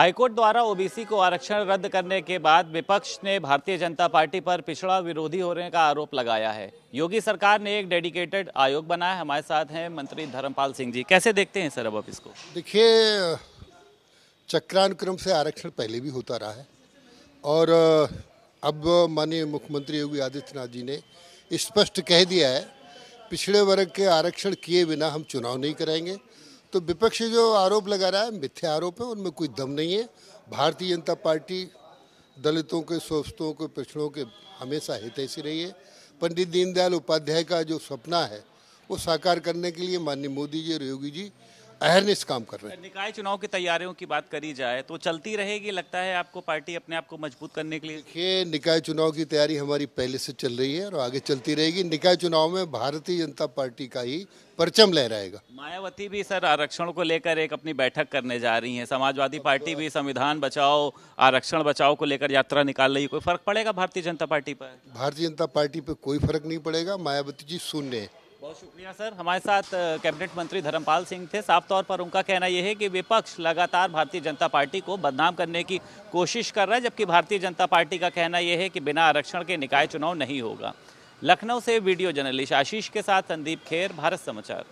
high court द्वारा OBC को आरक्षण रद्द करने के बाद विपक्ष ने भारतीय जनता पार्टी पर पिछड़ा विरोधी होने का आरोप लगाया है योगी सरकार ने एक डेडिकेटेड आयोग बनाया हमारे साथ हैं मंत्री धर्मपाल सिंह जी कैसे देखते हैं सर अब आप इसको देखिए चक्रानुक्रम से आरक्षण पहले भी होता रहा है और अब माननीय मुख्यमंत्री योगी आदित्यनाथ जी ने स्पष्ट कह दिया है पिछड़े वर्ग के आरक्षण किए बिना हम चुनाव नहीं कराएंगे तो विपक्ष जो आरोप लगा रहा है मिथ्या आरोप है उनमें कोई दम नहीं है भारतीय जनता पार्टी दलितों के स्वस्थों के पिछड़ों के हमेशा हितैषी रही है पंडित दीनदयाल उपाध्याय का जो सपना है वो साकार करने के लिए माननीय मोदी जी और योगी जी अहरनेस काम कर रहे हैं निकाय चुनाव की तैयारियों की बात करी जाए तो चलती रहेगी लगता है आपको पार्टी अपने आप को मजबूत करने के लिए देखिए निकाय चुनाव की तैयारी हमारी पहले से चल रही है और आगे चलती रहेगी निकाय चुनाव में भारतीय जनता पार्टी का ही परचम लहराएगा मायावती भी सर आरक्षण को लेकर एक अपनी बैठक करने जा रही है समाजवादी पार्टी भी संविधान बचाओ आरक्षण बचाओ को लेकर यात्रा निकाल रही है कोई फर्क पड़ेगा भारतीय जनता पार्टी पर भारतीय जनता पार्टी पर कोई फर्क नहीं पड़ेगा मायावती जी सुन है बहुत शुक्रिया सर हमारे साथ कैबिनेट मंत्री धर्मपाल सिंह थे साफ तौर पर उनका कहना यह है कि विपक्ष लगातार भारतीय जनता पार्टी को बदनाम करने की कोशिश कर रहा है जबकि भारतीय जनता पार्टी का कहना यह है कि बिना आरक्षण के निकाय चुनाव नहीं होगा लखनऊ से वीडियो जर्नलिस्ट आशीष के साथ संदीप खेर भारत समाचार